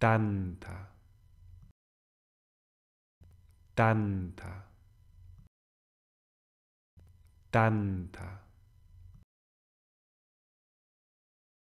tanta, tanta, tanta.